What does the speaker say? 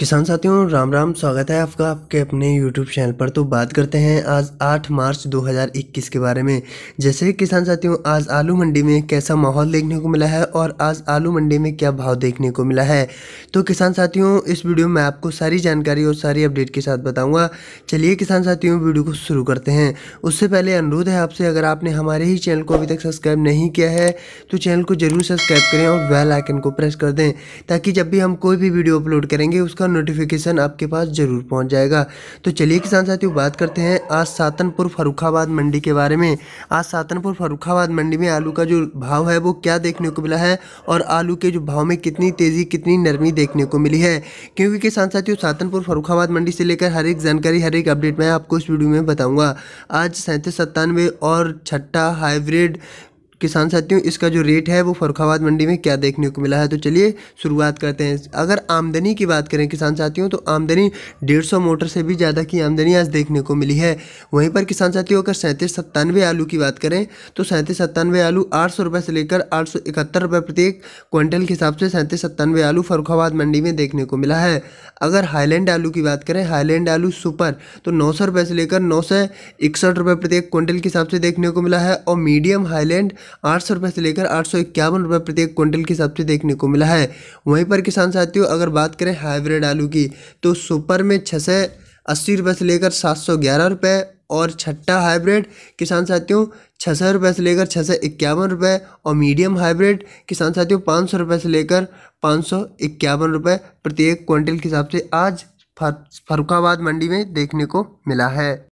किसान साथियों राम राम स्वागत है आपका आपके अपने यूट्यूब चैनल पर तो बात करते हैं आज 8 मार्च 2021 के बारे में जैसे किसान साथियों आज आलू मंडी में कैसा माहौल देखने को मिला है और आज आलू मंडी में क्या भाव देखने को मिला है तो किसान साथियों इस वीडियो में आपको सारी जानकारी और सारी अपडेट के साथ बताऊँगा चलिए किसान साथियों वीडियो को शुरू करते हैं उससे पहले अनुरोध है आपसे अगर आपने हमारे ही चैनल को अभी तक सब्सक्राइब नहीं किया है तो चैनल को जरूर सब्सक्राइब करें और बेल आइकन को प्रेस कर दें ताकि जब भी हम कोई भी वीडियो अपलोड करेंगे उसका नोटिफिकेशन आपके पास ज़रूर पहुंच जाएगा तो चलिए किसान साथियों बात करते हैं आज सातनपुर फरुखाबाद मंडी के बारे में आज सातनपुर फरुखाबाद मंडी में आलू का जो भाव है वो क्या देखने को मिला है और आलू के जो भाव में कितनी तेज़ी कितनी नरमी देखने को मिली है क्योंकि किसान साथियों सातनपुर फरुखाबाद मंडी से लेकर हर एक जानकारी हर एक अपडेट मैं आपको इस वीडियो में बताऊँगा आज सैंतीस सत्तानवे और छठा हाइब्रिड किसान साथियों इसका जो रेट है वो फरुखाबाद मंडी में क्या देखने को मिला है तो चलिए शुरुआत करते हैं अगर आमदनी की बात करें किसान साथियों तो आमदनी डेढ़ सौ मोटर से भी ज़्यादा की आमदनी आज देखने को मिली है वहीं पर किसान साथियों अगर सैंतीस सत्तानवे आलू की बात करें तो सैंतीस सत्तानवे आलू आठ सौ रुपये से लेकर आठ सौ इकहत्तर रुपये प्रत्येक क्विंटल के हिसाब से सैंतीस सत्तानवे आलू फरुखाबाद मंडी में देखने को मिला है अगर हाईलैंड आलू की बात करें हाईलैंड आलू सुपर तो नौ सौ रुपये से लेकर नौ सौ इकसठ रुपये प्रति एक क्विंटल के हिसाब से देखने को मिला है और मीडियम हाईलैंड आठ सौ रुपये से लेकर आठ सौ इक्यावन रुपये प्रति एक क्विंटल के हिसाब से देखने को मिला है वहीं पर किसान साथियों अगर बात करें हाईब्रिड आलू की तो सुपर में छः सौ अस्सी रुपये से लेकर सात सौ ग्यारह रुपये और छट्टा हाइब्रिड किसान साथियों छः सौ रुपये से लेकर छः सौ इक्यावन रुपये और मीडियम हाइब्रिड किसान साथियों पाँच सौ रुपये से लेकर पाँच सौ इक्यावन रुपये प्रत्येक क्विंटल के हिसाब से आज फर फरुखाबाद मंडी में देखने को मिला है